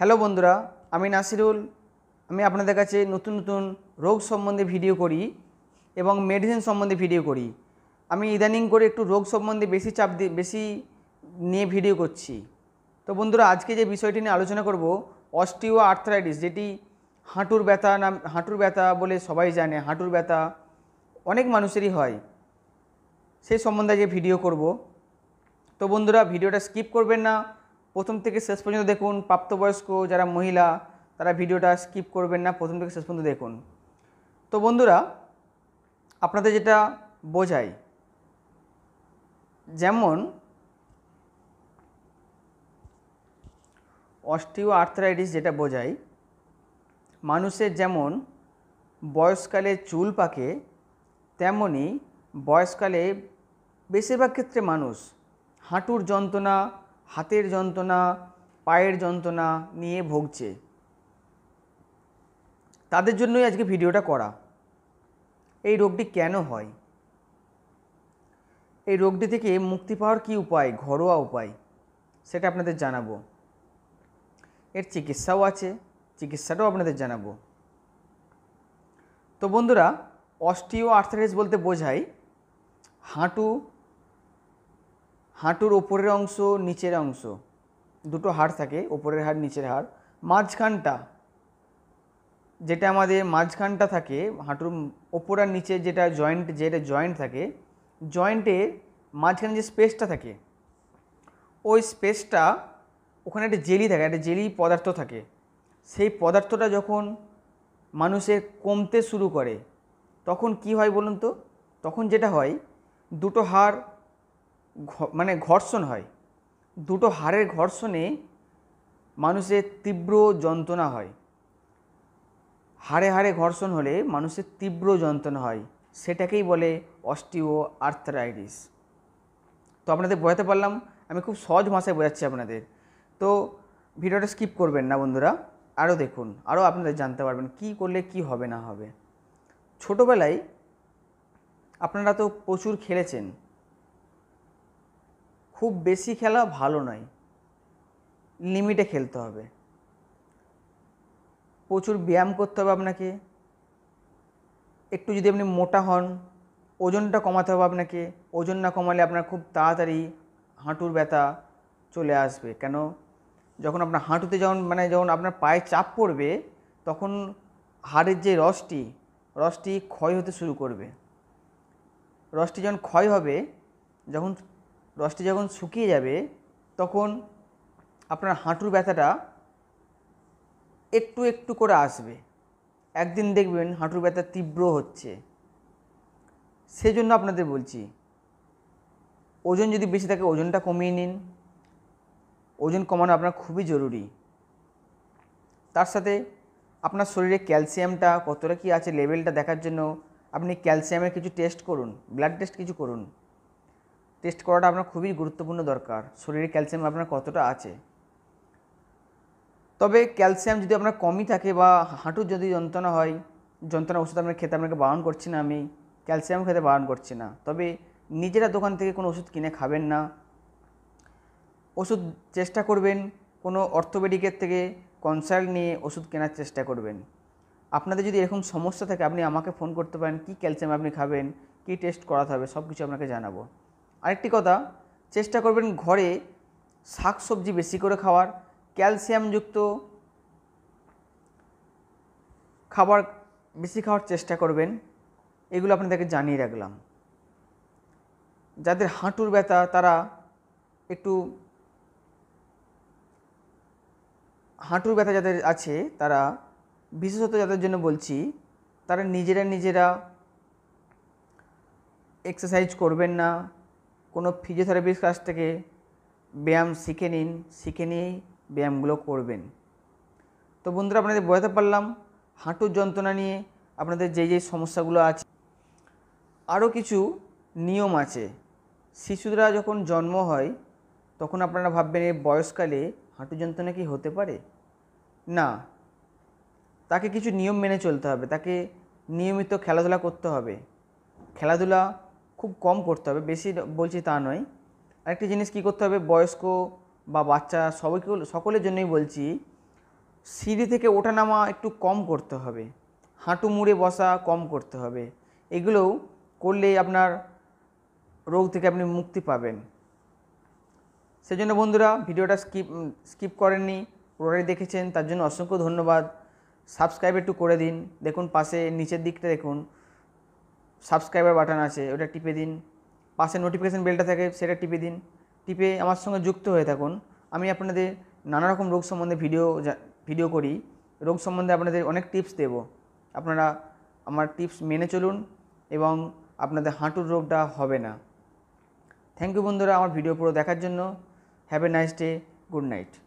hello বন্ধুরা আমি নাসিরুল আমি আপনাদের কাছে নতুন নতুন রোগ সম্বন্ধে ভিডিও করি এবং মেডিসিন সম্বন্ধে ভিডিও করি আমি ইদানিং করে একটু রোগ সম্বন্ধে বেশি চাপ দিয়ে বেশি নিয়ে ভিডিও করছি তো বন্ধুরা আজকে যে বিষয়টি নিয়ে আলোচনা করব অস্টিও আর্থারাইটিস যেটি হাঁটুর ব্যথা নাম হাঁটুর ব্যথা বলে সবাই জানে হাঁটুর ব্যথা অনেক মানুষেরই হয় সেই সম্বন্ধে যে ভিডিও করব তো বন্ধুরা ভিডিওটা স্কিপ করবেন না প্রথম থেকে শেষ পর্যন্ত দেখুন প্রাপ্তবয়স্ক যারা মহিলা তারা ভিডিওটা স্কিপ করবেন না প্রথম থেকে শেষ পর্যন্ত দেখুন তো বন্ধুরা আপনাদের যেটা বোঝাই যেমন অস্টিও আর্থরাইটিস যেটা বোঝায় মানুষের যেমন বয়সকালে চুল পাকে তেমনি বয়সকালে বেশিরভাগ ক্ষেত্রে মানুষ হাঁটুর যন্ত্রণা হাতের যন্ত্রণা পায়ের যন্ত্রণা নিয়ে ভুগছে তাদের জন্যই আজকে ভিডিওটা করা এই রোগটি কেন হয় এই রোগটি থেকে মুক্তি পাওয়ার কি উপায় ঘরোয়া উপায় সেটা আপনাদের জানাবো এর চিকিৎসাও আছে চিকিৎসাটাও আপনাদের জানাবো তো বন্ধুরা অস্টিও আর্থারাইটিস বলতে বোঝায় হাঁটু হাঁটুর ওপরের অংশ নিচের অংশ দুটো হাড় থাকে ওপরের হাড় নিচের হাড় মাঝখানটা যেটা আমাদের মাঝখানটা থাকে হাঁটুর ওপর আর নিচে যেটা জয়েন্ট যেটা জয়েন্ট থাকে জয়েন্টের মাঝখানে যে স্পেসটা থাকে ওই স্পেসটা ওখানে একটা জেলি থাকে একটা জেলি পদার্থ থাকে সেই পদার্থটা যখন মানুষের কমতে শুরু করে তখন কি হয় বলুন তো তখন যেটা হয় দুটো হাড় মানে ঘর্ষণ হয় দুটো হাড়ের ঘর্ষণে মানুষের তীব্র যন্ত্রণা হয় হাড়ে হাড়ে ঘর্ষণ হলে মানুষের তীব্র যন্ত্রণা হয় সেটাকেই বলে অস্টিও আর্থারাইটিস তো আপনাদের বোঝাতে পারলাম আমি খুব সহজ ভাষায় বোঝাচ্ছি আপনাদের তো ভিডিওটা স্কিপ করবেন না বন্ধুরা আরও দেখুন আরও আপনাদের জানতে পারবেন কি করলে কি হবে না হবে ছোটোবেলায় আপনারা তো প্রচুর খেলেছেন খুব বেশি খেলা ভালো নয় লিমিটে খেলতে হবে প্রচুর ব্যায়াম করতে হবে আপনাকে একটু যদি আপনি মোটা হন ওজনটা কমাতে হবে আপনাকে ওজন না কমালে আপনার খুব তাড়াতাড়ি হাঁটুর ব্যথা চলে আসবে কেন যখন আপনার হাঁটুতে যখন মানে যখন আপনার পায়ে চাপ পড়বে তখন হাড়ের যে রসটি রসটি ক্ষয় হতে শুরু করবে রসটি যখন ক্ষয় হবে যখন রসটি যখন শুকিয়ে যাবে তখন আপনার হাঁটুর ব্যথাটা একটু একটু করে আসবে একদিন দেখবেন হাঁটুর ব্যথা তীব্র হচ্ছে সেজন্য আপনাদের বলছি ওজন যদি বেশি থাকে ওজনটা কমিয়ে নিন ওজন কমানো আপনার খুবই জরুরি তার সাথে আপনার শরীরে ক্যালসিয়ামটা কতটা কী আছে লেভেলটা দেখার জন্য আপনি ক্যালসিয়ামের কিছু টেস্ট করুন ব্লাড টেস্ট কিছু করুন টেস্ট করাটা আপনার খুবই গুরুত্বপূর্ণ দরকার শরীরে ক্যালসিয়াম আপনার কতটা আছে তবে ক্যালসিয়াম যদি আপনার কমই থাকে বা হাঁটুর যদি যন্ত্রণা হয় যন্ত্রণা ওষুধ আপনার খেতে আপনাকে বারণ করছি না আমি ক্যালসিয়াম খেতে বারণ করছি না তবে নিজেরা দোকান থেকে কোনো ওষুধ কিনে খাবেন না ওষুধ চেষ্টা করবেন কোনো অর্থোপেডিকের থেকে কনসাল্ট নিয়ে ওষুধ কেনার চেষ্টা করবেন আপনাদের যদি এরকম সমস্যা থাকে আপনি আমাকে ফোন করতে পারেন কি ক্যালসিয়াম আপনি খাবেন কি টেস্ট করাতে হবে সব কিছু আপনাকে জানাবো আরেকটি কথা চেষ্টা করবেন ঘরে শাক সবজি বেশি করে খাওয়ার ক্যালসিয়ামযুক্ত খাবার বেশি খাওয়ার চেষ্টা করবেন এগুলো আপনাদেরকে জানিয়ে রাখলাম যাদের হাঁটুর ব্যথা তারা একটু হাঁটুর ব্যথা যাদের আছে তারা বিশেষত যাদের জন্য বলছি তারা নিজেরা নিজেরা এক্সারসাইজ করবেন না কোনো ফিজিওথেরাপিস্ট কাছ থেকে ব্যায়াম শিখে নিন শিখে নিয়েই ব্যায়ামগুলো করবেন তো বন্ধুরা আপনাদের বোঝাতে পারলাম হাঁটুর যন্ত্রণা নিয়ে আপনাদের যে যে সমস্যাগুলো আছে আরও কিছু নিয়ম আছে শিশুরা যখন জন্ম হয় তখন আপনারা ভাববেন এই বয়সকালে হাঁটু যন্ত্রণা কি হতে পারে না তাকে কিছু নিয়ম মেনে চলতে হবে তাকে নিয়মিত খেলাধুলা করতে হবে খেলাধুলা খুব কম করতে হবে বেশি বলছি তা নয় আরেকটি জিনিস কি করতে হবে বয়স্ক বা বাচ্চা সবাইকে সকলের জন্যই বলছি সিঁড়ি থেকে ওঠা নামা একটু কম করতে হবে হাঁটু মুড়ে বসা কম করতে হবে এগুলোও করলে আপনার রোগ থেকে আপনি মুক্তি পাবেন সেজন্য বন্ধুরা ভিডিওটা স্কিপ স্কিপ করেননি পুরোটাই দেখেছেন তার জন্য অসংখ্য ধন্যবাদ সাবস্ক্রাইব একটু করে দিন দেখুন পাশে নিচের দিকটা দেখুন সাবস্ক্রাইবার বাটন আছে ওটা টিপে দিন পাশে নোটিফিকেশান বেলটা থাকে সেটা টিপে দিন টিপে আমার সঙ্গে যুক্ত হয়ে থাকুন আমি আপনাদের নানা রকম রোগ সম্বন্ধে ভিডিও ভিডিও করি রোগ সম্বন্ধে আপনাদের অনেক টিপস দেব আপনারা আমার টিপস মেনে চলুন এবং আপনাদের হাঁটুর রোগটা হবে না থ্যাংক ইউ বন্ধুরা আমার ভিডিও পুরো দেখার জন্য have a nice day good night